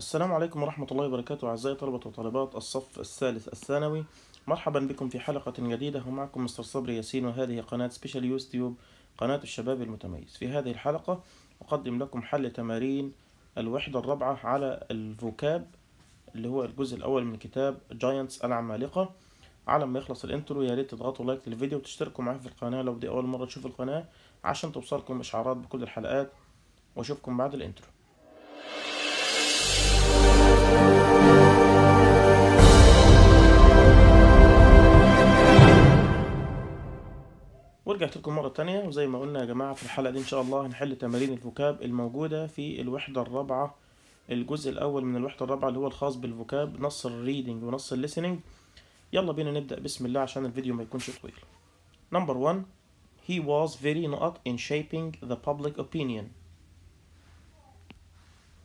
السلام عليكم ورحمة الله وبركاته أعزائي طلبة وطالبات الصف الثالث الثانوي مرحبا بكم في حلقة جديدة ومعكم مستر صبري ياسين وهذه قناة سبيشال يوز تيوب قناة الشباب المتميز في هذه الحلقة أقدم لكم حل تمارين الوحدة الرابعة على الفوكاب اللي هو الجزء الأول من كتاب جاينتس العمالقة على ما يخلص الانترو يا ريت تضغطوا لايك للفيديو وتشتركوا معايا في القناة لو دي أول مرة تشوفوا القناة عشان توصلكم إشعارات بكل الحلقات وأشوفكم بعد الانترو ورجعت لكم مرة تانية وزي ما قلنا يا جماعة في الحلقة دي إن شاء الله هنحل تمارين الفوكاب الموجودة في الوحدة الرابعة الجزء الأول من الوحدة الرابعة اللي هو الخاص بالفوكاب نص الريدنج ونص الليسننج يلا بينا نبدأ بسم الله عشان الفيديو ما يكونش طويل نمبر 1 He was very نقط in shaping the public opinion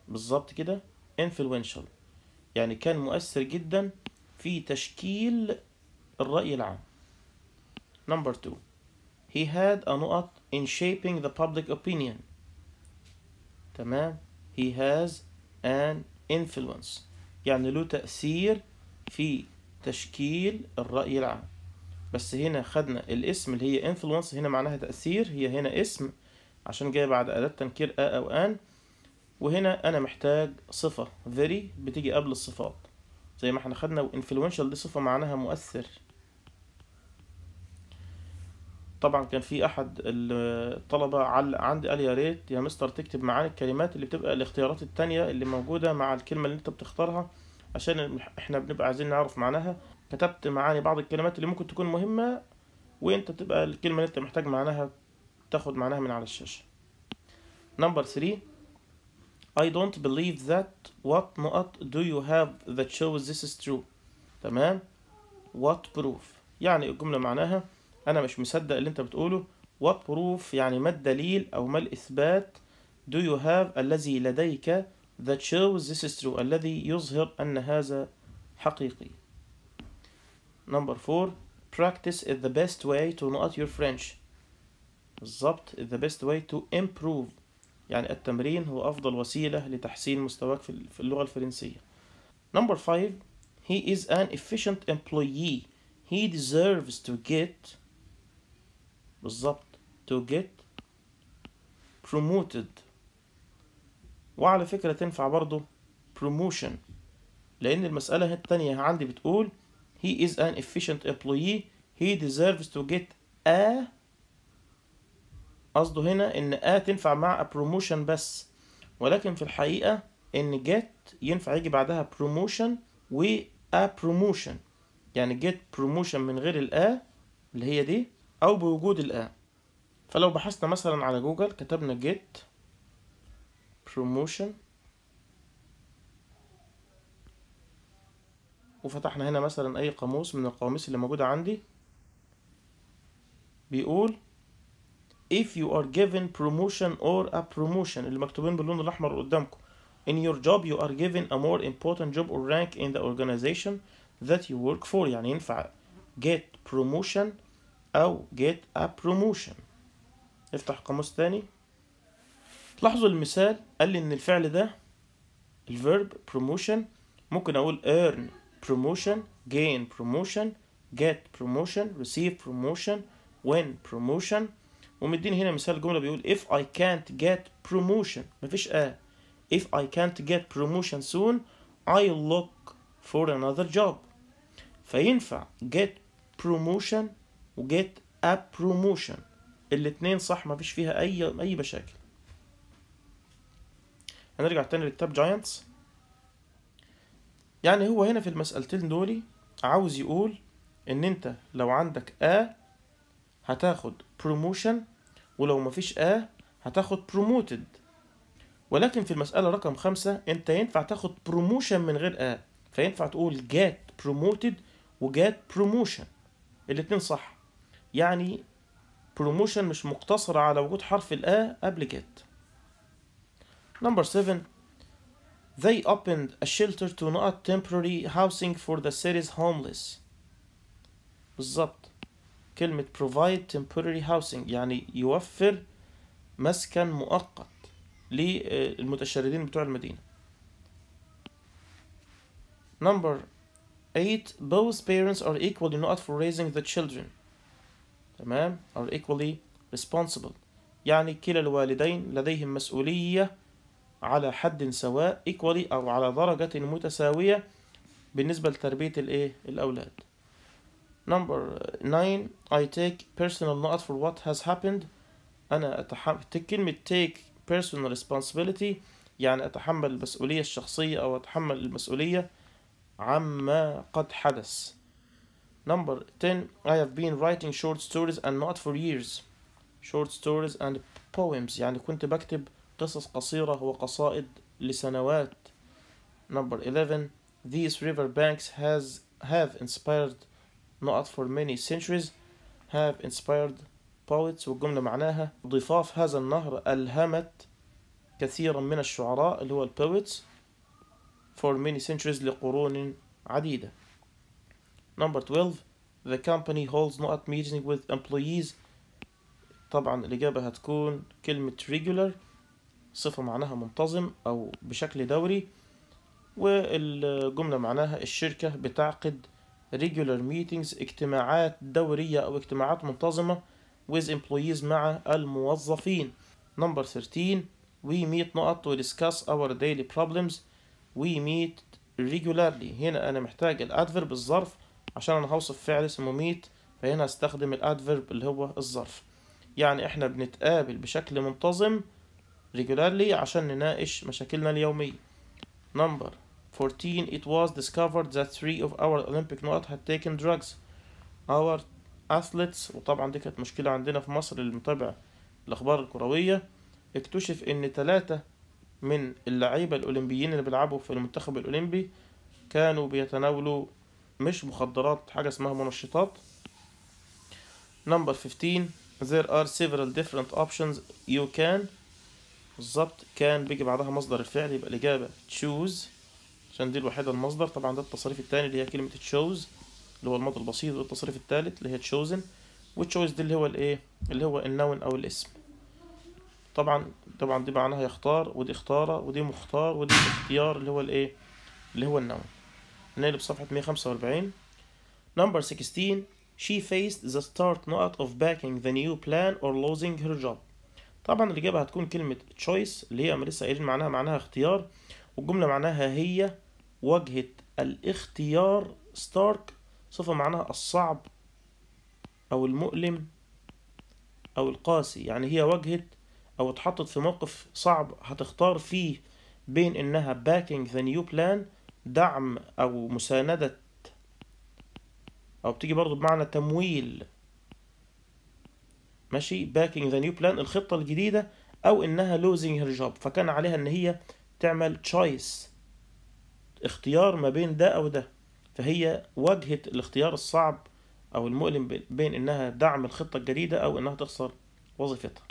بالظبط كده influential يعني كان مؤثر جدا في تشكيل الرأي العام نمبر 2 he had a نقط in shaping the public opinion تمام he has an influence يعني له تأثير في تشكيل الرأي العام بس هنا خدنا الاسم اللي هي influence هنا معناها تأثير هي هنا اسم عشان جاي بعد أداة تنكير أ أو أن وهنا أنا محتاج صفة very بتيجي قبل الصفات زي ما احنا خدنا influential دي صفة معناها مؤثر طبعا كان في احد الطلبه عل... عندي قال يا ريت يا مستر تكتب معانا الكلمات اللي بتبقى الاختيارات التانية اللي موجوده مع الكلمه اللي انت بتختارها عشان احنا بنبقى عايزين نعرف معناها كتبت معاني بعض الكلمات اللي ممكن تكون مهمه وانت تبقى الكلمه اللي انت محتاج معناها تاخد معناها من على الشاشه نمبر 3 I don't believe that what not do you have that shows this is true تمام what proof يعني الجمله معناها انا مش مصدق اللي انت بتقوله what proof يعني ما الدليل او ما الاثبات do you have الذي لديك that shows this is true الذي يظهر ان هذا حقيقي number four practice is the best way to not your French بالظبط is the best way to improve يعني التمرين هو أفضل وسيلة لتحسين مستواك في اللغة الفرنسية number five he is an efficient employee he deserves to get بالظبط to get promoted وعلى فكرة تنفع برضو promotion لأن المسألة التانية عندي بتقول he is an efficient employee he deserves to get a قصده هنا إن a تنفع مع a promotion بس ولكن في الحقيقة إن get ينفع يجي بعدها promotion و a promotion يعني get promotion من غير ال a اللي هي دي أو بوجود الآن فلو بحثنا مثلا على جوجل كتبنا get promotion وفتحنا هنا مثلا أي قاموس من القواميس اللي موجودة عندي بيقول if you are given promotion or a promotion اللي مكتوبين باللون الأحمر قدامكم in your job you are given a more important job or rank in the organization that you work for يعني ينفع get promotion أو get a promotion افتح قاموس تاني تلاحظوا المثال قال لي إن الفعل ده الفيرب promotion ممكن أقول earn promotion gain promotion get promotion receive promotion win promotion ومديني هنا مثال جملة بيقول if I can't get promotion مفيش آه if I can't get promotion soon I look for another job فينفع get promotion وجيت a promotion الاتنين صح مفيش فيها اي اي مشاكل هنرجع تاني للتاب جاينتس يعني هو هنا في المسألتين دول عاوز يقول ان انت لو عندك ا هتاخد بروموشن ولو مفيش ا هتاخد بروموتد ولكن في المسألة رقم خمسة انت ينفع تاخد بروموشن من غير ا فينفع تقول جات بروموتد وجات بروموشن الاتنين صح يعني بروموشن مش مقتصرة على وجود حرف الآ قبل جيت Number 7 They opened a shelter to not temporary housing for the city's homeless بالظبط كلمة provide temporary housing يعني يوفر مسكن مؤقت للمتشردين بتوع المدينة Number 8 Both parents are equally not for raising the children تمام are equally responsible يعني كلا الوالدين لديهم مسؤولية على حد سواء equally أو على درجة متساوية بالنسبة لتربية الإيه الأولاد Number 9 I take personal not for what has happened أنا أتحمل كلمة take personal responsibility يعني أتحمل المسؤولية الشخصية أو أتحمل المسؤولية عما قد حدث Number 10 I have been writing short stories and not for years short stories and poems يعني كنت بكتب قصص قصيرة وقصائد لسنوات Number 11 These river banks has have inspired not for many centuries have inspired poets والجملة معناها ضفاف هذا النهر ألهمت كثيرا من الشعراء اللي هو poets for many centuries لقرون عديدة Number 12 The company holds not meeting with employees طبعا الإجابة هتكون كلمة regular صفة معناها منتظم أو بشكل دوري والجملة معناها الشركة بتعقد regular meetings اجتماعات دورية أو اجتماعات منتظمة with employees مع الموظفين Number 13 We meet not to discuss our daily problems We meet regularly هنا أنا محتاج الأدفرب الظرف عشان انا هوصف فعل اسمه ميت فهنا هستخدم الادفرب اللي هو الظرف يعني احنا بنتقابل بشكل منتظم regularly عشان نناقش مشاكلنا اليومية number 14 it was discovered that three of our Olympic not had taken drugs our athletes وطبعا دي كانت مشكلة عندنا في مصر اللي متابع الأخبار الكروية اكتشف إن تلاتة من اللعيبة الأولمبيين اللي بيلعبوا في المنتخب الأولمبي كانوا بيتناولوا مش مخدرات حاجة اسمها منشطات نمبر 15 there are several different options you can بالظبط كان بيجي بعدها مصدر الفعل يبقى الإجابة choose عشان دي الوحيدة المصدر طبعا ده التصريف التاني اللي هي كلمة choose اللي هو الماضي البسيط والتصريف التالت اللي هي chosen والchoice دي اللي هو الايه اللي هو النون أو الاسم طبعا طبعا دي معناها يختار ودي اختاره ودي مختار ودي اختيار اللي هو الايه اللي هو النون هنقلب صفحة 145 Number 16 She faced the start not of backing the new plan or losing her job طبعا الإجابة هتكون كلمة choice اللي هي أما لسه قايلين معناها معناها اختيار والجملة معناها هي وجهة الاختيار ستارك صفة معناها الصعب أو المؤلم أو القاسي يعني هي واجهت أو اتحطت في موقف صعب هتختار فيه بين إنها backing the new plan دعم أو مساندة أو بتيجي برضو بمعنى تمويل ماشي باكينج ذا نيو بلان الخطة الجديدة أو إنها لوزينج هير جوب فكان عليها إن هي تعمل تشويس اختيار ما بين ده أو ده فهي واجهت الاختيار الصعب أو المؤلم بين إنها دعم الخطة الجديدة أو إنها تخسر وظيفتها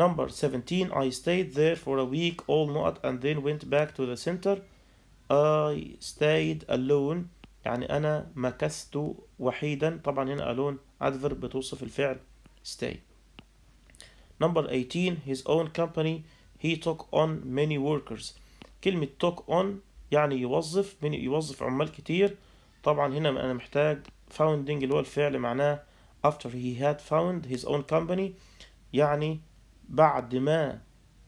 Number 17 I stayed there for a week all night and then went back to the center I stayed alone يعني أنا مكثت وحيدا طبعا هنا alone adverb بتوصف الفعل stay number 18 his own company he took on many workers كلمة took on يعني يوظف من يوظف عمال كتير طبعا هنا أنا محتاج founding اللي هو الفعل معناه after he had found his own company يعني بعد ما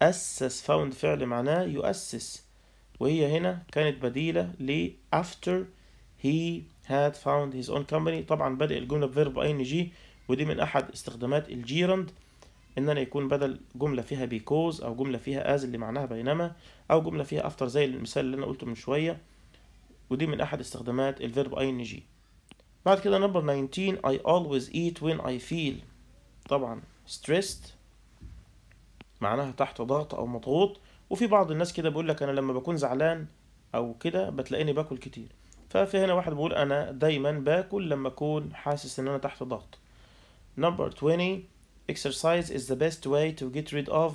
أسس found فعل معناه يؤسس وهي هنا كانت بديلة ل after he had found his own company طبعا بدأ الجملة بفيرب verb ing ودي من أحد استخدامات الجيرند إن أنا يكون بدل جملة فيها because أو جملة فيها as اللي معناها بينما أو جملة فيها after زي المثال اللي أنا قلته من شوية ودي من أحد استخدامات الفيرب ing بعد كده نمبر 19 I always eat when I feel طبعا stressed معناها تحت ضغط أو مضغوط وفي بعض الناس كده بيقول لك انا لما بكون زعلان او كده بتلاقيني باكل كتير ففي هنا واحد بيقول انا دايما باكل لما اكون حاسس ان انا تحت ضغط number 20 exercise is the best way to get rid of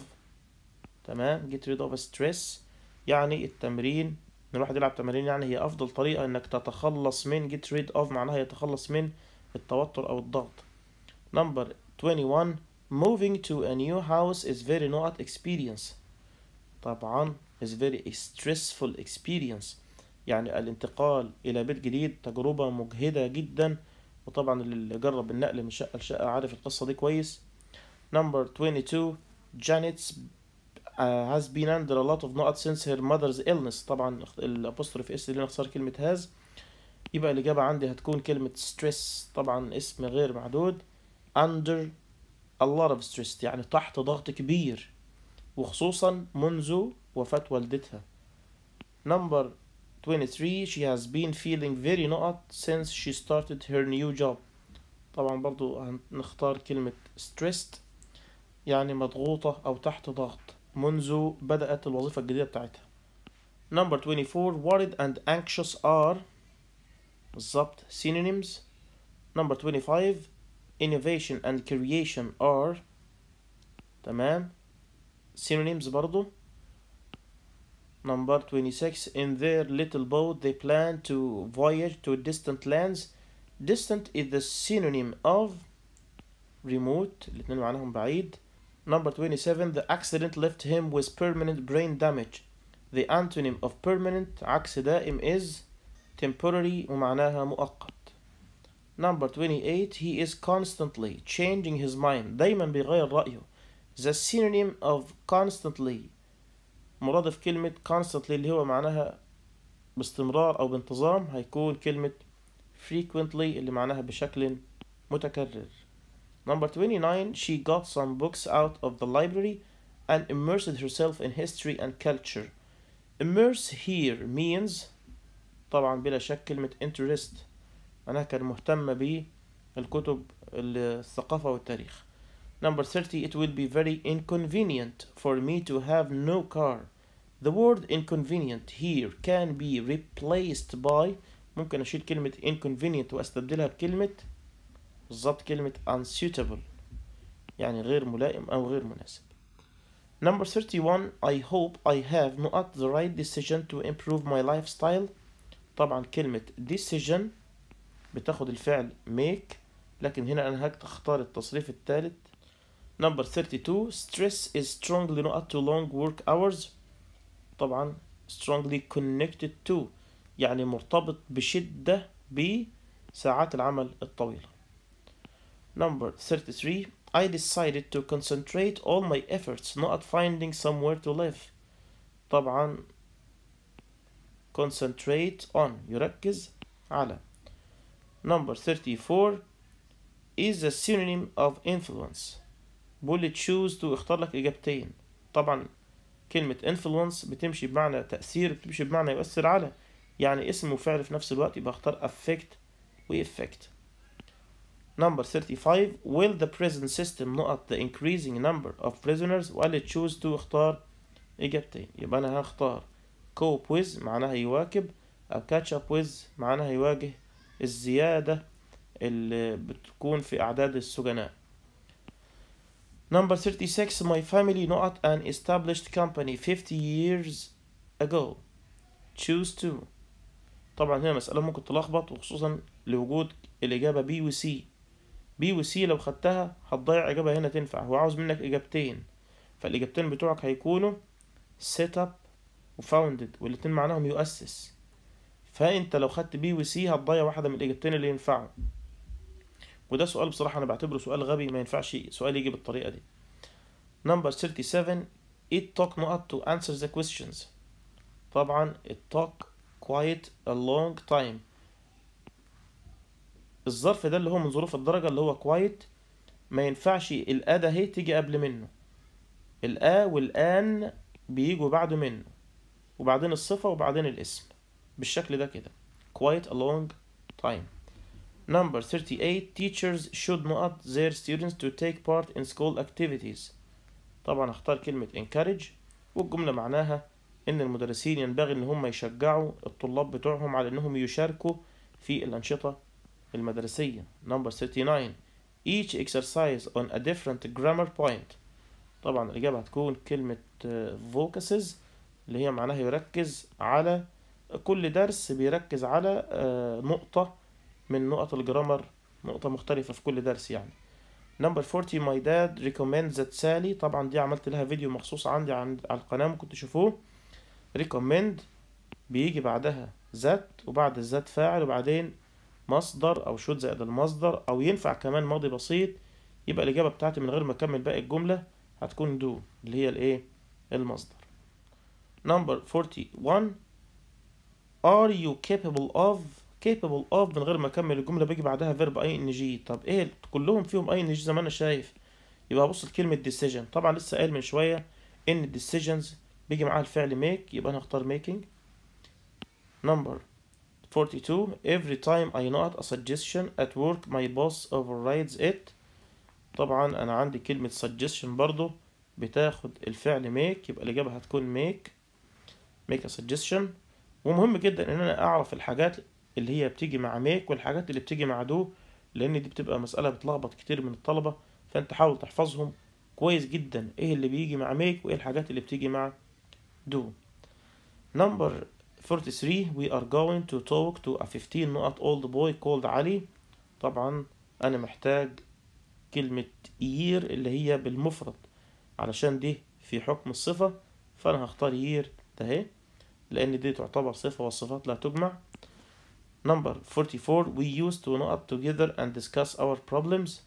تمام get rid of stress يعني التمرين ان الواحد يلعب تمارين يعني هي افضل طريقه انك تتخلص من get rid of معناها يتخلص من التوتر او الضغط number 21 moving to a new house is very not experience طبعا is very stressful experience يعني الانتقال إلى بيت جديد تجربة مجهدة جدا وطبعا اللي جرب النقل من شقة لشقة عارف القصة دي كويس number 22 Janet uh, has been under a lot of not since her mother's illness طبعا في اس اللي نخسر كلمة has يبقى الإجابة عندي هتكون كلمة stress طبعا اسم غير محدود under a lot of stress يعني تحت ضغط كبير وخصوصا منذ وفاة والدتها number 23 she has been feeling very not since she started her new job طبعا برضو هنختار كلمة stressed يعني مضغوطة أو تحت ضغط منذ بدأت الوظيفة الجديدة بتاعتها number 24 worried and anxious are بالظبط synonyms number 25 innovation and creation are تمام synonyms برضو number 26 in their little boat they plan to voyage to distant lands distant is the synonym of remote الاثنين معناهم بعيد number 27 the accident left him with permanent brain damage the antonym of permanent عكس دائم is temporary ومعناها مؤقت number 28 he is constantly changing his mind دايما بيغير رأيه the synonym of constantly مرادف كلمة constantly اللي هو معناها باستمرار أو بانتظام هيكون كلمة frequently اللي معناها بشكل متكرر Number 29 She got some books out of the library and immersed herself in history and culture Immerse here means طبعا بلا شك كلمة interest معناها كان مهتمة بالكتب الثقافة والتاريخ Number 30, it will be very inconvenient for me to have no car. The word inconvenient here can be replaced by ممكن أشيل كلمة inconvenient وأستبدلها بكلمة بالظبط كلمة unsuitable يعني غير ملائم أو غير مناسب. Number 31, I hope I have not the right decision to improve my lifestyle. طبعا كلمة decision بتاخد الفعل make لكن هنا أنا هختار التصريف الثالث Number 32 stress is strongly not to long work hours طبعا strongly connected to يعني مرتبط بشدة بساعات العمل الطويلة Number 33 I decided to concentrate all my efforts not at finding somewhere to live طبعا concentrate on يركز على Number 34 is a synonym of influence بيقول تشوز تو اختار لك اجابتين طبعا كلمة influence بتمشي بمعنى تأثير بتمشي بمعنى يؤثر على يعني اسم وفعل في نفس الوقت يبقى اختار affect و effect Number 35 Will the prison system نقط the increasing number of prisoners وقال لي تشوز تو اختار إجابتين يبقى أنا هختار cope with معناها يواكب أو catch up with معناها يواجه الزيادة اللي بتكون في أعداد السجناء Number 36 My family not an established company 50 years ago choose to طبعا هنا مسألة ممكن تلخبط وخصوصا لوجود الإجابة B و C B و C لو خدتها هتضيع إجابة هنا تنفع هو عاوز منك إجابتين فالإجابتين بتوعك هيكونوا set up و founded والاتنين معناهم يؤسس فأنت لو خدت B و C هتضيع واحدة من الإجابتين اللي ينفعوا وده سؤال بصراحة أنا بعتبره سؤال غبي ما ينفعش سؤال يجي بالطريقة دي number 37 it talk not to answer the questions طبعا it talk quite a long time الظرف ده اللي هو من ظروف الدرجة اللي هو quiet ما ينفعش الأ هي تيجي قبل منه الأ والآن بيجوا بعده منه وبعدين الصفة وبعدين الاسم بالشكل ده كده quite a long time Number 38 Teachers should not their students to take part in school activities طبعا اختار كلمة encourage والجملة معناها إن المدرسين ينبغي إن هم يشجعوا الطلاب بتوعهم على إنهم يشاركوا في الأنشطة المدرسية Number 39 Each exercise on a different grammar point طبعا الإجابة هتكون كلمة focuses اللي هي معناها يركز على كل درس بيركز على آه، نقطة من نقط الجرامر نقطة مختلفة في كل درس يعني نمبر 40 my dad recommends that Sally طبعا دي عملت لها فيديو مخصوص عندي عن على القناة ممكن تشوفوه ريكومند بيجي بعدها ذات وبعد الذات فاعل وبعدين مصدر او شوت زائد المصدر او ينفع كمان ماضي بسيط يبقى الاجابه بتاعتي من غير ما اكمل باقي الجمله هتكون دو اللي هي الايه المصدر نمبر 41 are you capable of capable of من غير ما اكمل الجمله بيجي بعدها فيرب اي ان جي طب ايه كلهم فيهم اي ان جي زي ما انا شايف يبقى بص لكلمه decision طبعا لسه قايل من شويه ان decisions بيجي معاها الفعل make يبقى انا هختار making number 42 every time I not a suggestion at work my boss overrides it طبعا انا عندي كلمه suggestion برضو بتاخد الفعل make يبقى الاجابه هتكون make make a suggestion ومهم جدا ان انا اعرف الحاجات اللي هي بتيجي مع ميك والحاجات اللي بتيجي مع دو لان دي بتبقى مسألة بتلخبط كتير من الطلبة فانت حاول تحفظهم كويس جدا ايه اللي بيجي مع ميك وايه الحاجات اللي بتيجي مع دو نمبر 43 we are going to talk to a 15 not old boy called علي طبعا انا محتاج كلمة year اللي هي بالمفرد علشان دي في حكم الصفة فانا هختار year ده لان دي تعتبر صفة والصفات لا تجمع Number 44 we used to not together and discuss our problems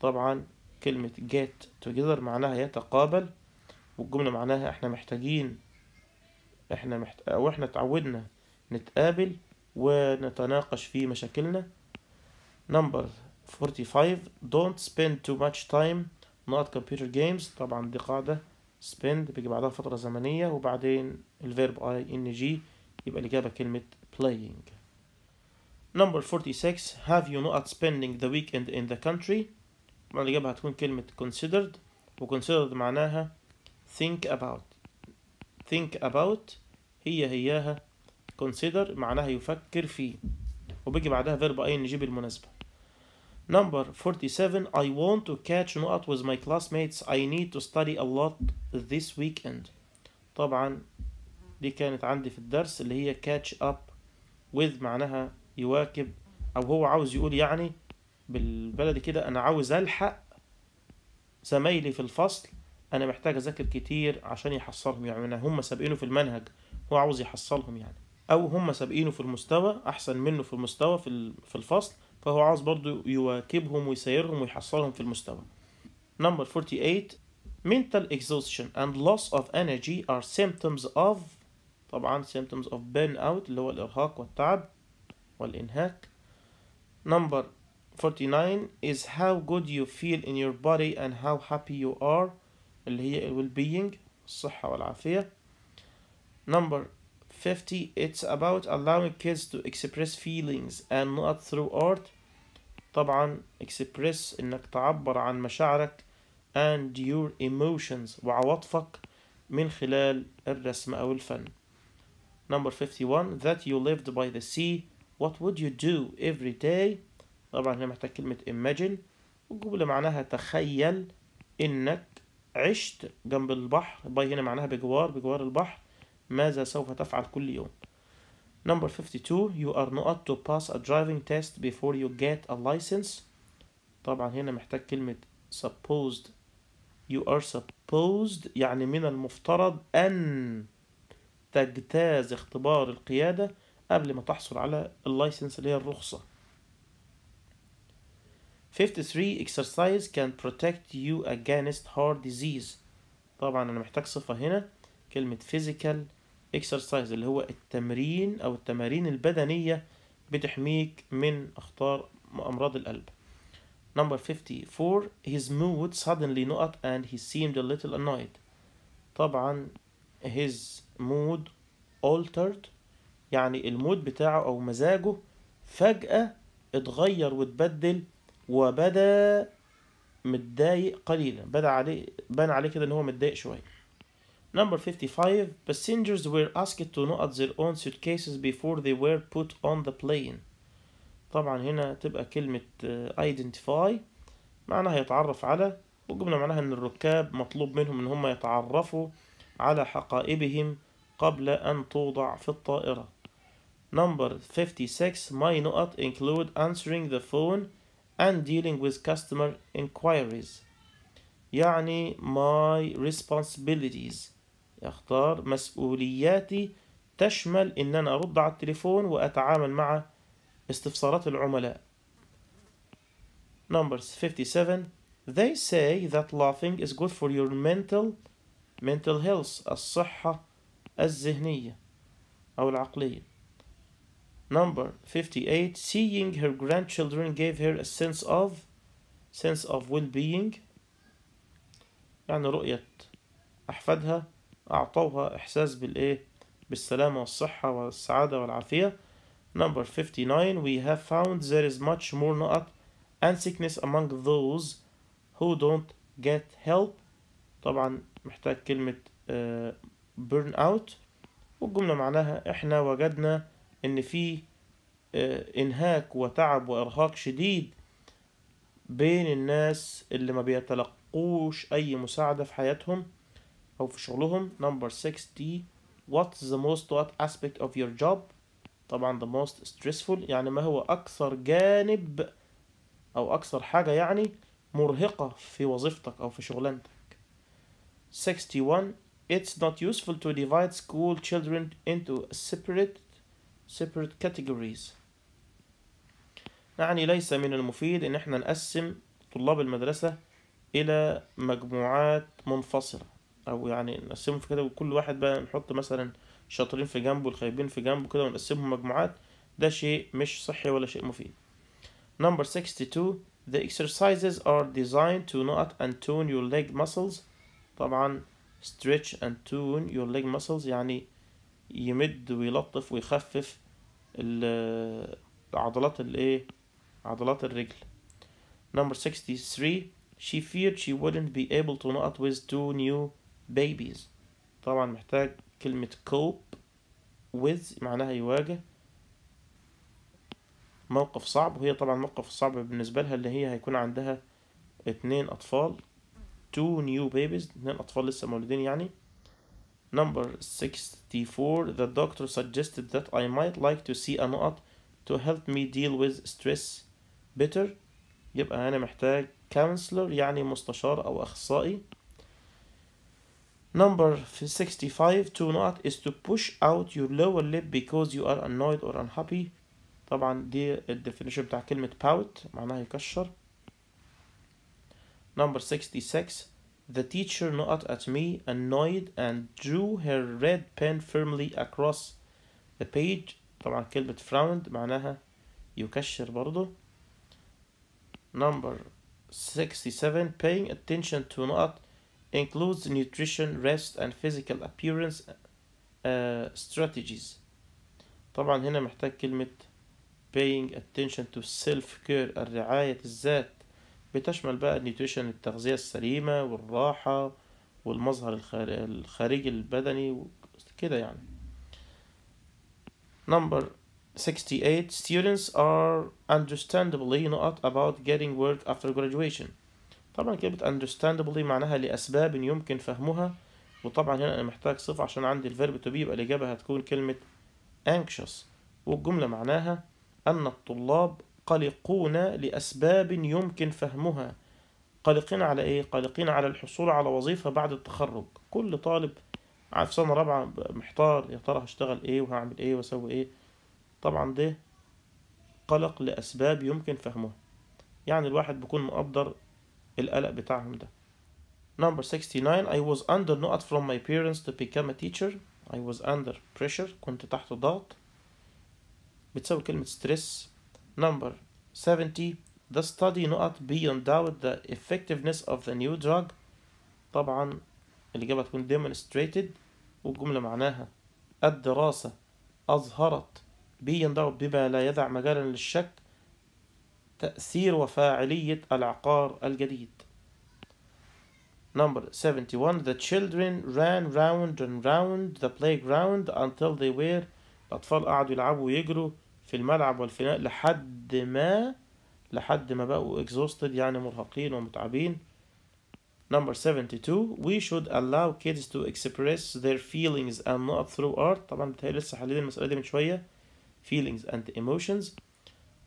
طبعا كلمة get together معناها يتقابل والجملة معناها احنا محتاجين احنا محت... او احنا اتعودنا نتقابل ونتناقش في مشاكلنا Number 45 don't spend too much time not computer games طبعا دي قاعدة spend بيجي بعدها فترة زمنية وبعدين الفيرب I N G يبقى الإجابة كلمة playing Number 46 Have you not spending the weekend in the country الإجابة هتكون كلمة considered وconsidered معناها think about think about هي هياها consider معناها يفكر فيه وبيجي بعدها verb ing بالمناسبة Number 47 I want to catch up with my classmates I need to study a lot this weekend طبعا دي كانت عندي في الدرس اللي هي catch up with معناها يواكب او هو عاوز يقول يعني بالبلدي كده انا عاوز الحق زمايلي في الفصل انا محتاج اذاكر كتير عشان يحصلهم يعني هم سابقينه في المنهج هو عاوز يحصلهم يعني او هم سابقينه في المستوى احسن منه في المستوى في في الفصل فهو عاوز برضه يواكبهم ويسيرهم ويحصلهم في المستوى نمبر 48 mental exhaustion and loss of energy are symptoms of طبعا symptoms of burnout اللي هو الارهاق والتعب والإنهاك Number 49 is how good you feel in your body and how happy you are اللي هي well being الصحة والعافية Number 50 it's about allowing kids to express feelings and not through art طبعا express انك تعبر عن مشاعرك and your emotions وعواطفك من خلال الرسم أو الفن Number 51 that you lived by the sea What would you do every day طبعا هنا محتاج كلمة imagine والجملة معناها تخيل إنك عشت جنب البحر باي هنا معناها بجوار بجوار البحر ماذا سوف تفعل كل يوم Number 52 You are not to pass a driving test before you get a license طبعا هنا محتاج كلمة supposed You are supposed يعني من المفترض أن تجتاز اختبار القيادة قبل ما تحصل على اللايسنس اللي هي الرخصة 53 exercise can protect you against heart disease طبعا انا محتاج صفة هنا كلمة physical exercise اللي هو التمرين او التمارين البدنية بتحميك من اخطار امراض القلب Number 54 His mood suddenly not and he seemed a little annoyed طبعا his mood altered يعني المود بتاعه أو مزاجه فجأة اتغير واتبدل وبدأ متضايق قليلا بدأ عليه بان عليه كده إن هو متضايق شوية Number 55 Passengers were asked to not their own suitcases before they were put on the plane طبعا هنا تبقى كلمة آه، identify معناها يتعرف على والجملة معناها إن الركاب مطلوب منهم إن هم يتعرفوا على حقائبهم قبل أن توضع في الطائرة Number 56, My not include answering the phone and dealing with customer inquiries. يعني my responsibilities. اختار مسؤولياتي تشمل ان انا ارد على التليفون واتعامل مع استفسارات العملاء. Numbers 57 They say that laughing is good for your mental mental health الصحة الذهنية أو العقلية Number 58 Seeing her grandchildren gave her a sense of sense of well-being يعني رؤية أحفادها أعطوها إحساس بالإيه بالسلامة والصحة والسعادة والعافية Number 59 We have found there is much more not and sickness among those who don't get help طبعا محتاج كلمة burn out والجملة معناها إحنا وجدنا ان في آه، انهاك وتعب وارهاق شديد بين الناس اللي ما بيتلقوش اي مساعدة في حياتهم او في شغلهم number 60 what's the most what aspect of your job طبعا the most stressful يعني ما هو اكثر جانب او اكثر حاجة يعني مرهقة في وظيفتك او في شغلانتك 61 It's not useful to divide school children into separate separate categories يعني ليس من المفيد ان احنا نقسم طلاب المدرسة الى مجموعات منفصلة او يعني نقسمهم في كده وكل واحد بقى نحط مثلا شاطرين في جنبه والخايبين في جنبه كده ونقسمهم مجموعات ده شيء مش صحي ولا شيء مفيد number 62 the exercises are designed to not and tone your leg muscles طبعا stretch and tone your leg muscles يعني يمد ويلطف ويخفف عضلات الايه عضلات الرجل number 63 she feared she wouldn't be able to not with two new babies طبعا محتاج كلمة cope with معناها يواجه موقف صعب وهي طبعا موقف صعب بالنسبة لها اللي هي هيكون عندها اتنين أطفال two new babies اتنين أطفال لسه مولودين يعني Number 64, the doctor suggested that I might like to see a note to help me deal with stress better يبقى أنا محتاج counselor يعني مستشار أو أخصائي Number 65 to not is to push out your lower lip because you are annoyed or unhappy طبعا دي الديفينيشن بتاع كلمة pout معناها يكشر Number 66 the teacher nodded at me, annoyed, and drew her red pen firmly across the page. طبعا كلمة frowned معناها يكشر برضو. Number 67 Paying attention to not includes nutrition, rest, and physical appearance uh, strategies. طبعا هنا محتاج كلمة paying attention to self care الرعاية الذات بتشمل بقى النيوتريشن التغذية السليمة والراحة والمظهر الخارجي البدني كده يعني number 68 students are understandably not about getting work after graduation طبعا كلمة understandably معناها لأسباب يمكن فهمها وطبعا هنا أنا محتاج صفة عشان عندي الفيرب to be يبقى الإجابة هتكون كلمة anxious والجملة معناها أن الطلاب قلقون لأسباب يمكن فهمها قلقين على إيه؟ قلقين على الحصول على وظيفة بعد التخرج كل طالب في سنة رابعة محتار يا ترى هشتغل إيه وهعمل إيه وأسوي إيه طبعا ده قلق لأسباب يمكن فهمها يعني الواحد بيكون مقدر القلق بتاعهم ده Number 69 I was under not from my parents to become a teacher I was under pressure كنت تحت ضغط بتساوي كلمة stress Number 70 The study not beyond doubt the effectiveness of the new drug طبعا الإجابة تكون demonstrated والجملة معناها الدراسة أظهرت beyond doubt بما لا يدع مجالا للشك تأثير وفاعلية العقار الجديد Number 71 The children ran round and round the playground until they were الأطفال قعدوا يلعبوا ويجروا في الملعب والفناء لحد ما لحد ما بقوا exhausted يعني مرهقين ومتعبين Number 72 We should allow kids to express their feelings and not through art طبعا بتهيألي لسه حليل المسألة دي من شوية Feelings and emotions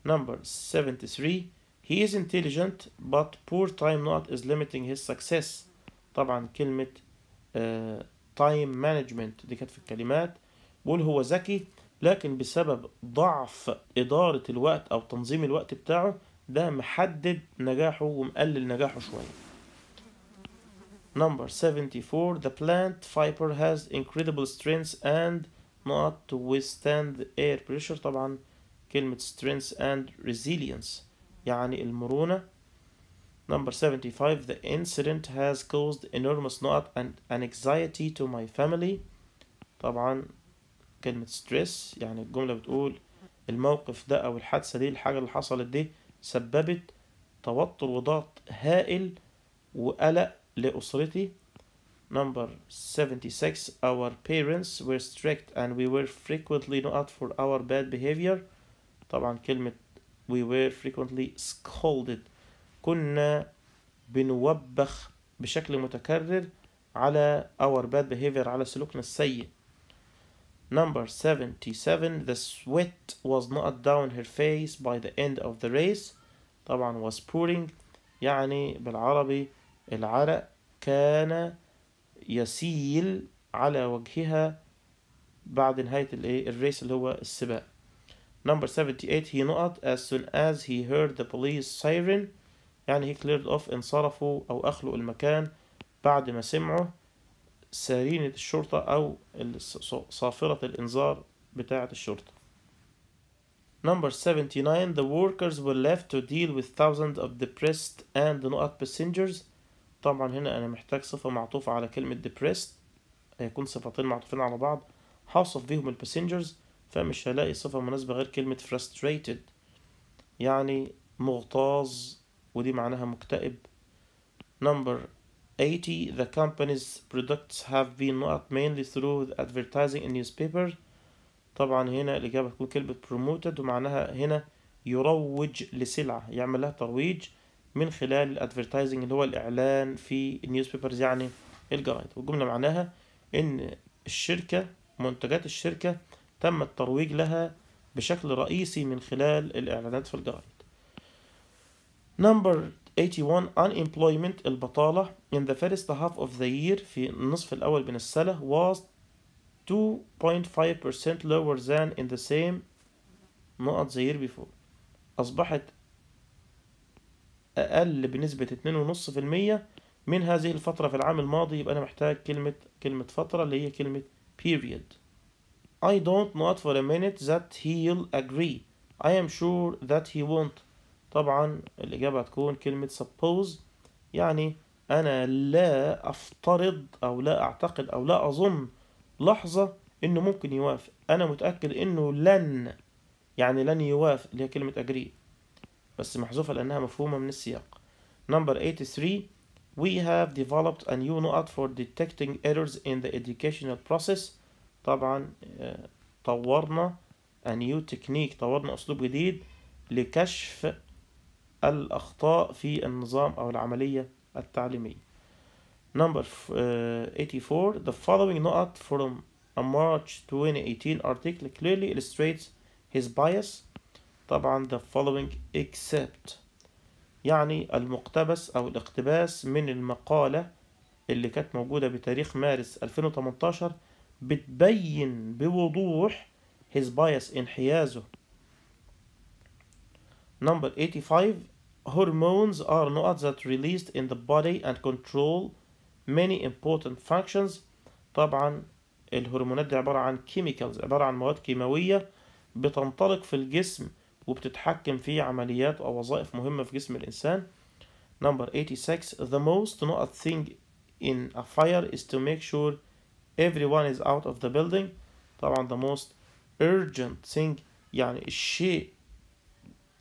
Number 73 He is intelligent but poor time not is limiting his success طبعا كلمة uh, time management دي كانت في الكلمات بقول هو ذكي لكن بسبب ضعف إدارة الوقت أو تنظيم الوقت بتاعه ده محدد نجاحه ومقلل نجاحه شوية Number 74 The plant fiber has incredible strength and not to withstand air pressure طبعا كلمة strength and resilience يعني المرونة Number 75 The incident has caused enormous not and anxiety to my family طبعا كلمة ستريس يعني الجملة بتقول الموقف ده أو الحادثة دي الحاجة اللي حصلت دي سببت توتر وضغط هائل وقلق لأسرتي Number 76 Our parents were strict and we were frequently not for our bad behavior طبعا كلمة we were frequently scolded كنا بنوبخ بشكل متكرر على our bad behavior على سلوكنا السيئ Number 77 The sweat was not down her face by the end of the race طبعا was pouring يعني بالعربي العرق كان يسيل على وجهها بعد نهاية الريس اللي هو السباق Number 78 he not as soon as he heard the police siren يعني he cleared off انصرفوا أو أخلوا المكان بعد ما سمعوا سارينة الشرطة أو صافرة الإنذار بتاعة الشرطة Number 79 The workers were left to deal with thousands of depressed and not passengers طبعا هنا أنا محتاج صفة معطوفة على كلمة depressed هيكون صفتين معطوفين على بعض حاصف بيهم الباسنجرز فمش هلاقي صفة مناسبة غير كلمة frustrated يعني مغتاظ ودي معناها مكتئب Number 80. The company's products have been not mainly through advertising in newspapers. طبعا هنا الإجابة تكون كلمة promoted ومعناها هنا يروج لسلعة يعمل لها ترويج من خلال الادفرتايزنج اللي هو الإعلان في newspapers يعني الجرايد والجملة معناها إن الشركة منتجات الشركة تم الترويج لها بشكل رئيسي من خلال الإعلانات في الجرايد. Number 81 unemployment البطالة in the first half of the year في النصف الأول من السنة was 2.5% lower than in the same نقط the year before أصبحت أقل بنسبة 2.5% من هذه الفترة في العام الماضي يبقى أنا محتاج كلمة كلمة فترة اللي هي كلمة period I don't not for a minute that he'll agree I am sure that he won't طبعا الإجابة هتكون كلمة suppose يعني أنا لا أفترض أو لا أعتقد أو لا أظن لحظة إنه ممكن يوافق أنا متأكد إنه لن يعني لن يوافق اللي هي كلمة agree بس محذوفة لأنها مفهومة من السياق number 83 We have developed a new note for detecting errors in the educational process طبعا آه، طورنا a new technique طورنا أسلوب جديد لكشف الأخطاء في النظام أو العملية التعليمية Number 84 آه، The following نقط from a March 2018 article clearly illustrates his bias طبعا the following except يعني المقتبس أو الاقتباس من المقالة اللي كانت موجودة بتاريخ مارس 2018 بتبين بوضوح his bias انحيازه Number 85 Hormones are not that released in the body and control many important functions طبعا الهرمونات دي عبارة عن chemicals عبارة عن مواد كيماوية بتنطلق في الجسم وبتتحكم في عمليات أو وظائف مهمة في جسم الإنسان Number 86 The most not thing in a fire is to make sure everyone is out of the building طبعا the most urgent thing يعني الشيء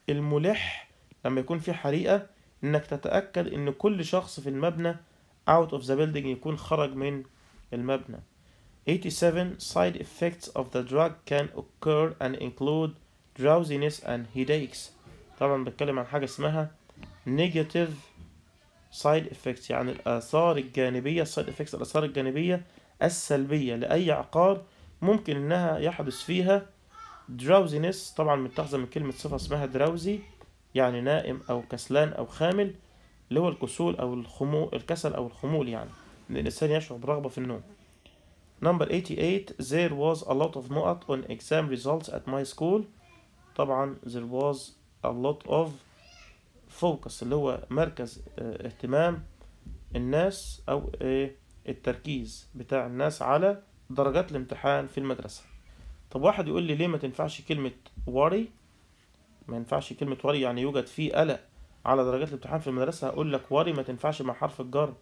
الملح لما يكون في حريقة انك تتأكد ان كل شخص في المبنى out of the building يكون خرج من المبنى 87 side effects of the drug can occur and include drowsiness and headaches طبعا بتكلم عن حاجة اسمها negative side effects يعني الآثار الجانبية side effects الآثار الجانبية السلبية لأي عقار ممكن إنها يحدث فيها دراوزينس طبعا متاخذه من كلمه صفه اسمها دراوزي يعني نائم او كسلان او خامل اللي هو الكسول او الخمول الكسل او الخمول يعني ان الانسان يشعر برغبه في النوم Number 88 There was a lot of mu'at on exam results at my school طبعا there was a lot of focus اللي هو مركز آه، اهتمام الناس او آه، التركيز بتاع الناس على درجات الامتحان في المدرسه طب واحد يقول لي ليه ما تنفعش كلمة worry ما ينفعش كلمة worry يعني يوجد فيه قلق على درجات الامتحان في المدرسة هقول لك worry ما تنفعش مع حرف الجر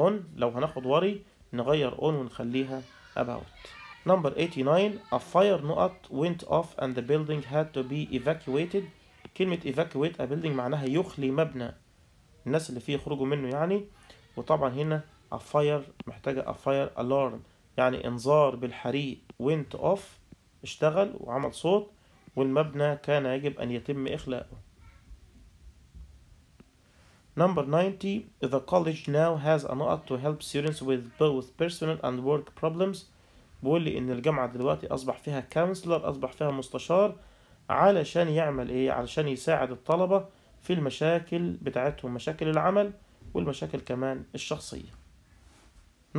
on لو هناخد worry نغير on ونخليها about Number 89 A fire نقط went off and the building had to be evacuated كلمة evacuate a building معناها يخلي مبنى الناس اللي فيه يخرجوا منه يعني وطبعا هنا a fire محتاجة a fire alarm يعني انذار بالحريق went off اشتغل وعمل صوت والمبنى كان يجب أن يتم إخلاؤه Number 90 The college now has a lot to help students with both personal and work problems بيقول لي إن الجامعة دلوقتي أصبح فيها كونسلر أصبح فيها مستشار علشان يعمل إيه علشان يساعد الطلبة في المشاكل بتاعتهم مشاكل العمل والمشاكل كمان الشخصية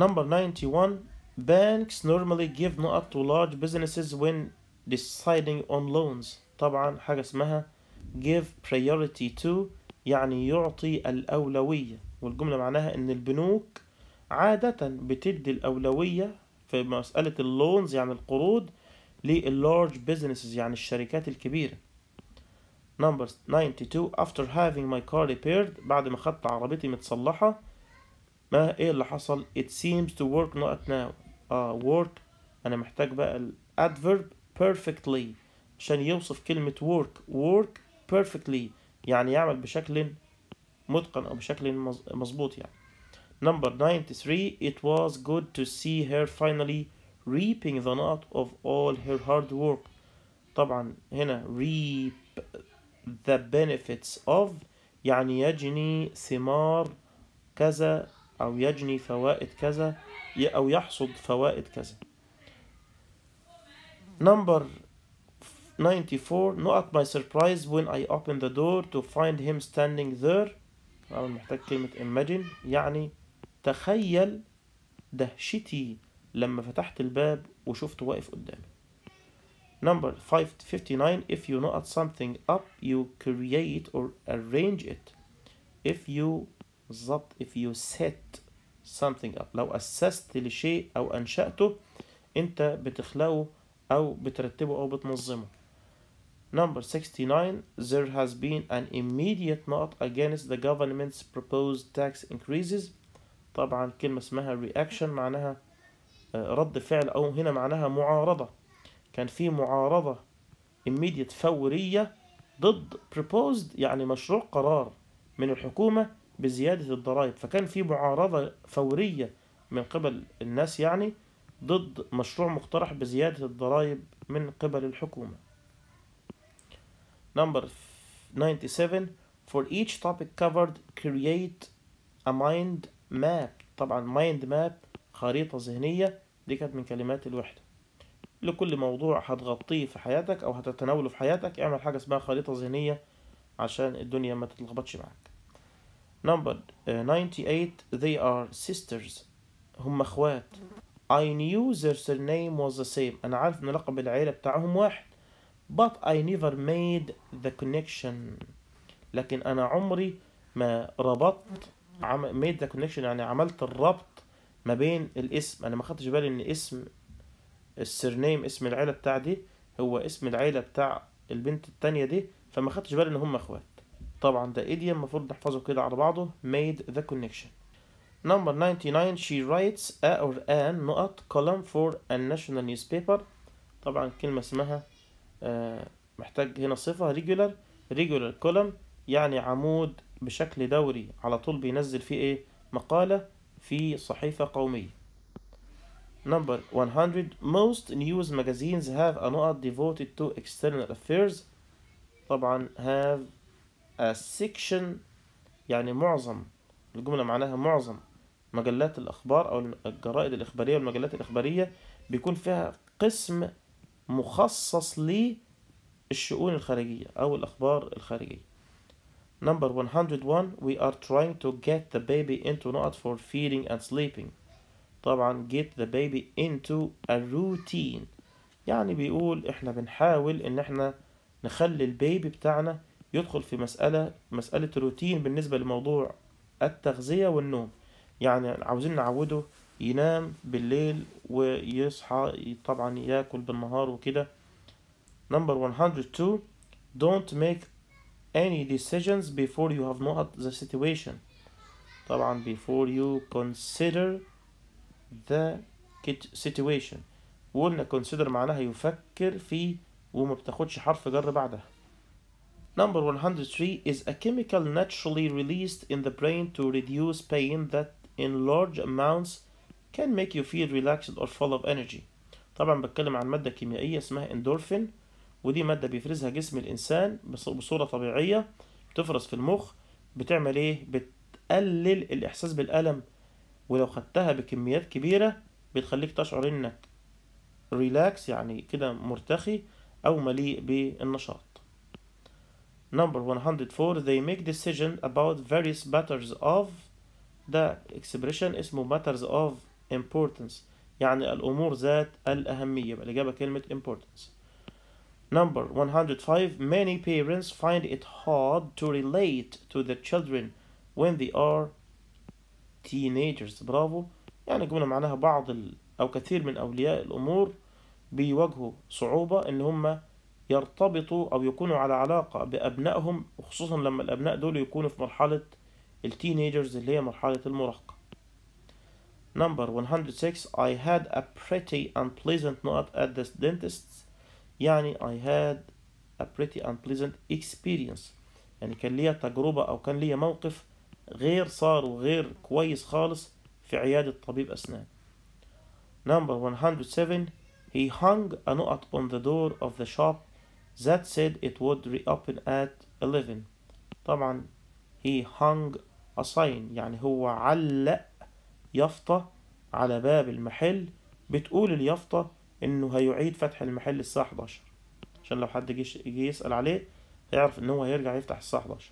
Number 91 Banks normally give نقط to large businesses when deciding on loans طبعا حاجة اسمها give priority to يعني يعطي الأولوية والجملة معناها إن البنوك عادة بتدي الأولوية في مسألة اللونز يعني القروض large businesses يعني الشركات الكبيرة Number 92 after having my car repaired بعد ما خدت عربيتي متصلحة ما ايه اللي حصل it seems to work not now اه work انا محتاج بقى adverb perfectly عشان يوصف كلمة work work perfectly يعني يعمل بشكل متقن او بشكل مظبوط يعني Number 93 It was good to see her finally reaping the nut of all her hard work طبعا هنا reap the benefits of يعني يجني ثمار كذا أو يجني فوائد كذا أو يحصد فوائد كذا number 94 not my surprise when I open the door to find him standing there أنا محتاج كلمة imagine يعني تخيل دهشتي لما فتحت الباب وشفته واقف قدامي number 559 if you knot something up you create or arrange it if you بالظبط if you set something up لو أسست لشيء أو أنشأته أنت بتخلقه أو بترتبه أو بتنظمه Number 69 There has been an immediate not against the government's proposed tax increases طبعا كلمة اسمها reaction معناها آه، رد فعل أو هنا معناها معارضة كان في معارضة immediate فورية ضد proposed يعني مشروع قرار من الحكومة بزيادة الضرائب فكان في معارضة فورية من قبل الناس يعني ضد مشروع مقترح بزيادة الضرائب من قبل الحكومة Number 97 For each topic covered create a mind map طبعا mind map خريطة ذهنية دي كانت من كلمات الوحدة لكل موضوع هتغطيه في حياتك أو هتتناوله في حياتك اعمل حاجة اسمها خريطة ذهنية عشان الدنيا ما تتلخبطش معاك Number 98 uh, They are sisters هم اخوات I knew their surname was the same أنا عارف إن لقب العيلة بتاعهم واحد But I never made the connection لكن أنا عمري ما ربطت عم... made the connection يعني عملت الربط ما بين الاسم أنا ما خدتش بالي إن اسم السرنيم اسم العيلة بتاع دي هو اسم العيلة بتاع البنت التانية دي فما خدتش بالي إن هم إخوات طبعا ده idiom المفروض نحفظه كده على بعضه made the connection number 99 she writes a or an نقط column for a national newspaper طبعا كلمة اسمها محتاج هنا صفة regular regular column يعني عمود بشكل دوري على طول بينزل فيه ايه مقالة في صحيفة قومية Number 100 Most news magazines have a نقط devoted to external affairs طبعا have a section يعني معظم الجملة معناها معظم مجلات الأخبار أو الجرائد الإخبارية والمجلات الإخبارية بيكون فيها قسم مخصص للشؤون الخارجية أو الأخبار الخارجية Number 101 We are trying to get the baby into not for feeding and sleeping طبعا get the baby into a routine يعني بيقول احنا بنحاول ان احنا نخلي البيبي بتاعنا يدخل في مسألة مسألة روتين بالنسبة لموضوع التغذية والنوم يعني عاوزين نعوده ينام بالليل ويصحى طبعا ياكل بالنهار وكده number 102 don't make any decisions before you have not the situation طبعا before you consider the situation وقلنا consider معناها يفكر في وما بتاخدش حرف جر بعدها Number 103 is a chemical naturally released in the brain to reduce pain that in large amounts can make you feel relaxed or full of energy. طبعا بتكلم عن مادة كيميائية اسمها اندورفين ودي مادة بيفرزها جسم الإنسان بصورة طبيعية بتفرز في المخ بتعمل إيه؟ بتقلل الإحساس بالألم ولو خدتها بكميات كبيرة بتخليك تشعر إنك ريلاكس يعني كده مرتخي أو مليء بالنشاط Number 104, they make decision about various matters of the expression اسمه matters of importance يعني الأمور ذات الأهمية يبقى الإجابة كلمة importance Number 105 Many parents find it hard to relate to their children when they are teenagers برافو يعني قلنا معناها بعض أو كثير من أولياء الأمور بيواجهوا صعوبة إن هما يرتبطوا أو يكونوا على علاقة بأبنائهم وخصوصا لما الأبناء دول يكونوا في مرحلة التينيجرز اللي هي مرحلة المراهقة Number 106 I had a pretty unpleasant note at the dentist's يعني I had a pretty unpleasant experience يعني كان ليا تجربة أو كان ليا موقف غير صار وغير كويس خالص في عيادة طبيب أسنان Number 107 He hung a knot on the door of the shop That said it would reopen at 11 طبعا he hung a sign يعني هو علق يافطة على باب المحل بتقول اليافطة انه هيعيد فتح المحل الساعة 11 عشان لو حد جه يسأل عليه هيعرف ان هو هيرجع يفتح الساعة 11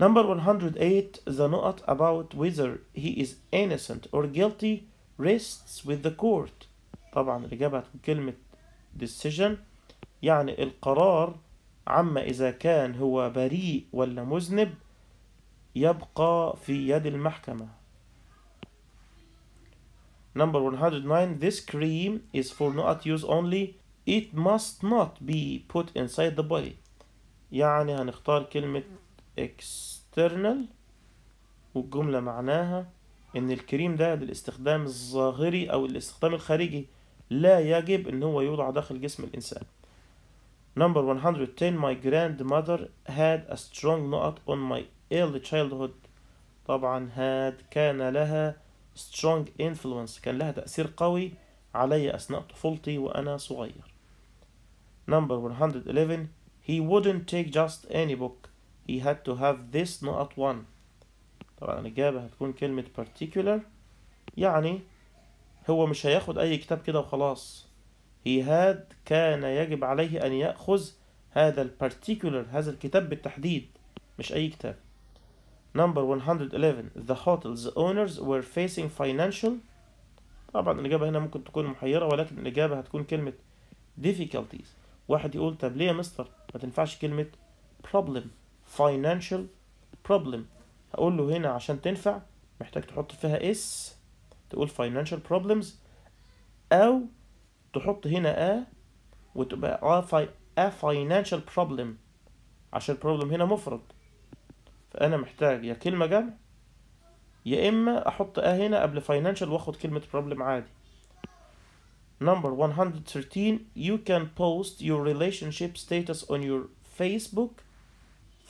Number 108 The not about whether he is innocent or guilty rests with the court طبعا الإجابة كلمة decision يعني القرار عما إذا كان هو بريء ولا مذنب يبقى في يد المحكمة Number 109 This cream is for not use only It must not be put inside the body يعني هنختار كلمة external والجملة معناها إن الكريم ده للاستخدام الظاهري أو الاستخدام الخارجي لا يجب إن هو يوضع داخل جسم الإنسان Number 110 My grandmother had a strong knot on my early childhood طبعا had كان لها strong influence كان لها تأثير قوي علي أثناء طفولتي وأنا صغير Number 111 He wouldn't take just any book He had to have this knot one طبعا الإجابة هتكون كلمة particular يعني هو مش هياخد أي كتاب كده وخلاص he had كان يجب عليه أن يأخذ هذا ال particular هذا الكتاب بالتحديد مش أي كتاب number 111 the hotel's owners were facing financial طبعا الإجابة هنا ممكن تكون محيرة ولكن الإجابة هتكون كلمة difficulties واحد يقول طب ليه يا مستر ما تنفعش كلمة problem financial problem هقول له هنا عشان تنفع محتاج تحط فيها اس تقول financial problems أو تحط هنا a وتبقى a financial problem عشان problem هنا مفرد فأنا محتاج يا كلمة جمع يا إما أحط a هنا قبل financial وآخد كلمة problem عادي Number 113 You can post your relationship status on your Facebook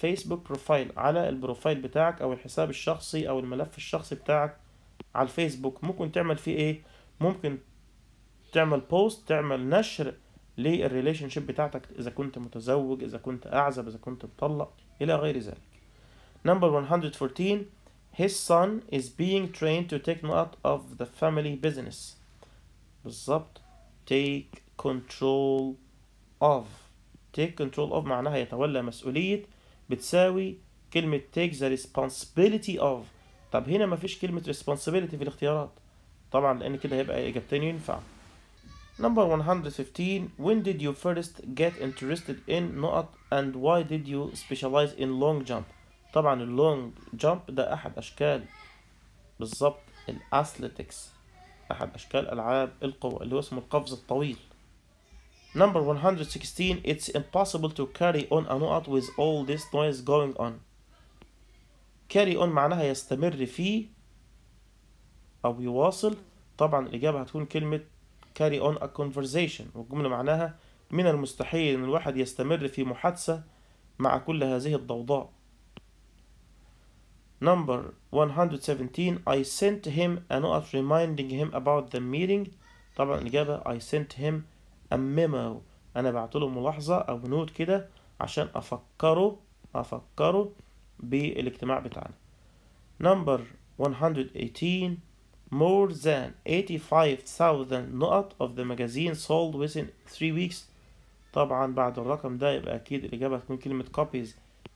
Facebook profile على البروفايل بتاعك أو الحساب الشخصي أو الملف الشخصي بتاعك على الفيسبوك ممكن تعمل فيه إيه؟ ممكن تعمل بوست تعمل نشر للريليشن شيب بتاعتك اذا كنت متزوج اذا كنت اعزب اذا كنت مطلق الى غير ذلك نمبر 114 his son is being trained to take note of the family business بالظبط take control of take control of معناها يتولى مسؤولية بتساوي كلمة take the responsibility of طب هنا مفيش كلمة responsibility في الاختيارات طبعا لان كده هيبقى اجابتين ينفعوا Number 115 When did you first get interested in نقط and why did you specialize in long jump طبعا اللونج جامب ده أحد أشكال بالظبط الأثليتكس أحد أشكال ألعاب القوة اللي هو اسمه القفز الطويل Number 116 It's impossible to carry on a نقط with all this noise going on carry on معناها يستمر فيه أو يواصل طبعا الإجابة هتكون كلمة carry on a conversation والجملة معناها من المستحيل أن الواحد يستمر في محادثة مع كل هذه الضوضاء Number 117 I sent him a note reminding him about the meeting طبعا الإجابة I sent him a memo أنا بعت له ملاحظة أو نوت كده عشان أفكره أفكره بالاجتماع بتاعنا Number 118 more than 85,000 نقط of the magazine sold within 3 weeks طبعا بعد الرقم ده يبقى أكيد الإجابة هتكون كلمة copies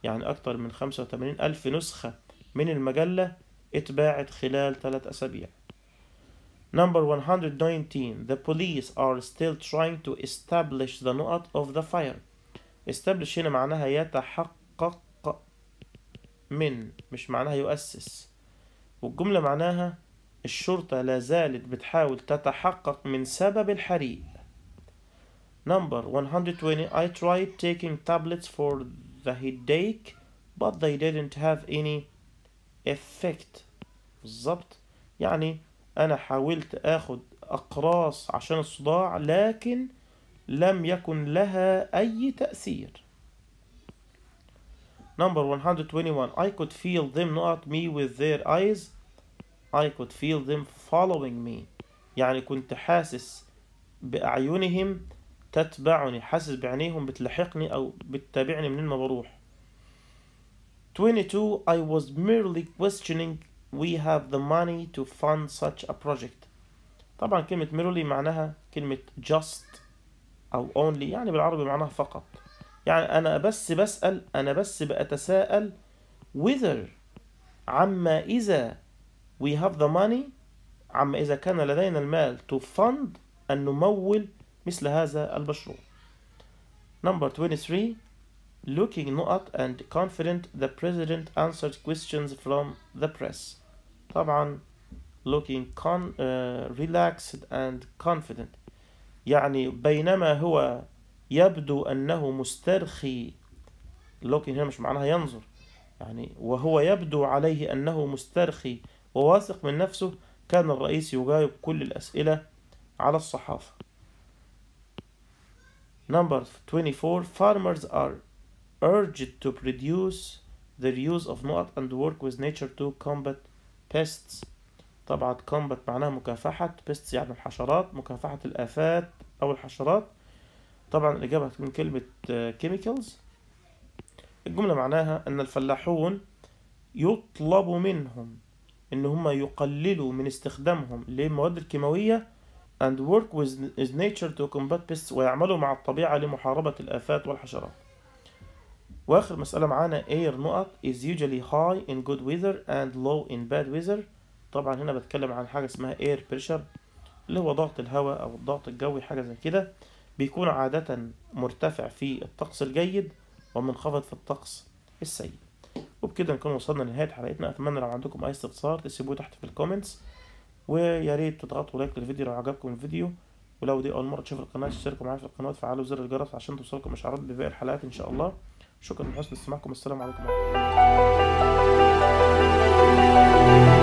يعني أكتر من 85 ألف نسخة من المجلة اتباعت خلال 3 أسابيع Number 119 The police are still trying to establish the نقط of the fire establish هنا معناها يتحقق من مش معناها يؤسس والجملة معناها الشرطة لا زالت بتحاول تتحقق من سبب الحريق Number 120 I tried taking tablets for the headache but they didn't have any effect بالظبط يعني أنا حاولت آخد أقراص عشان الصداع لكن لم يكن لها أي تأثير Number 121 I could feel them not me with their eyes I could feel them following me يعني كنت حاسس بأعينهم تتبعني حاسس بعينيهم بتلحقني أو بتتابعني منين ما بروح 22 I was merely questioning we have the money to fund such a project طبعا كلمة merely معناها كلمة just أو only يعني بالعربي معناها فقط يعني أنا بس بسأل أنا بس بأتساءل whether عما إذا we have the money عما إذا كان لدينا المال to fund أن نمول مثل هذا المشروع number 23 looking not and confident the president answered questions from the press طبعا looking con uh, relaxed and confident يعني بينما هو يبدو أنه مسترخي looking هنا مش معناها ينظر يعني وهو يبدو عليه أنه مسترخي وواثق من نفسه كان الرئيس يجاوب كل الأسئلة على الصحافة Number 24 Farmers are urged to produce the use of nut and work with nature to combat pests طبعا combat معناها مكافحة pests يعني الحشرات مكافحة الآفات أو الحشرات طبعا الإجابة من كلمة آه، chemicals الجملة معناها أن الفلاحون يطلب منهم ان هم يقللوا من استخدامهم للمواد الكيماويه and work with nature to combat pests ويعملوا مع الطبيعه لمحاربه الافات والحشرات واخر مساله معانا air نقط is usually high in good weather and low in bad weather طبعا هنا بتكلم عن حاجه اسمها air pressure اللي هو ضغط الهواء او الضغط الجوي حاجه زي كده بيكون عاده مرتفع في الطقس الجيد ومنخفض في الطقس السيء وبكده نكون وصلنا لنهاية حلقتنا أتمنى لو عندكم أي استفسار تسيبوه تحت في الكومنتس ويا ريت تضغطوا لايك للفيديو لو عجبكم الفيديو ولو دي أول مرة تشوفوا القناة تشتركوا معايا في القناة وتفعلوا زر الجرس عشان توصلكم إشعارات بباقي الحلقات إن شاء الله شكرا لحسن استماعكم السلام عليكم ورحمة الله